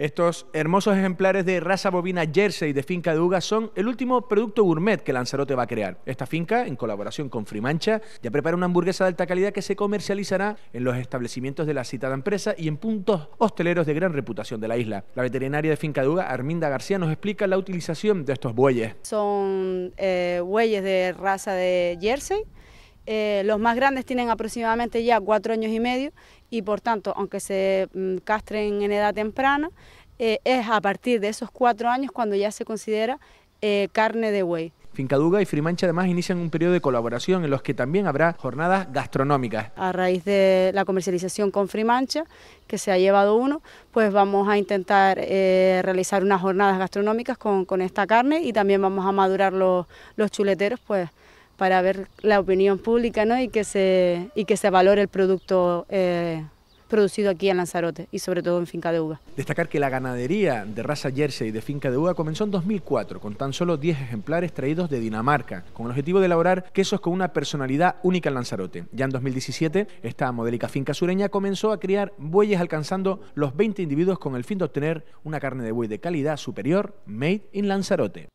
Estos hermosos ejemplares de raza bovina Jersey de finca de Uga son el último producto gourmet que Lanzarote va a crear. Esta finca, en colaboración con Frimancha, ya prepara una hamburguesa de alta calidad que se comercializará en los establecimientos de la citada empresa y en puntos hosteleros de gran reputación de la isla. La veterinaria de finca de Uga, Arminda García, nos explica la utilización de estos bueyes. Son eh, bueyes de raza de Jersey eh, los más grandes tienen aproximadamente ya cuatro años y medio y por tanto, aunque se mm, castren en edad temprana, eh, es a partir de esos cuatro años cuando ya se considera eh, carne de buey. Fincaduga y Frimancha además inician un periodo de colaboración en los que también habrá jornadas gastronómicas. A raíz de la comercialización con Frimancha, que se ha llevado uno, pues vamos a intentar realizar unas jornadas gastronómicas con, esta carne y también vamos a madurar los, los chuleteros, pues para ver la opinión pública ¿no? y, que se, y que se valore el producto eh, producido aquí en Lanzarote y sobre todo en finca de uva. Destacar que la ganadería de raza jersey de finca de uva comenzó en 2004 con tan solo 10 ejemplares traídos de Dinamarca, con el objetivo de elaborar quesos con una personalidad única en Lanzarote. Ya en 2017, esta modélica finca sureña comenzó a criar bueyes alcanzando los 20 individuos con el fin de obtener una carne de buey de calidad superior made in Lanzarote.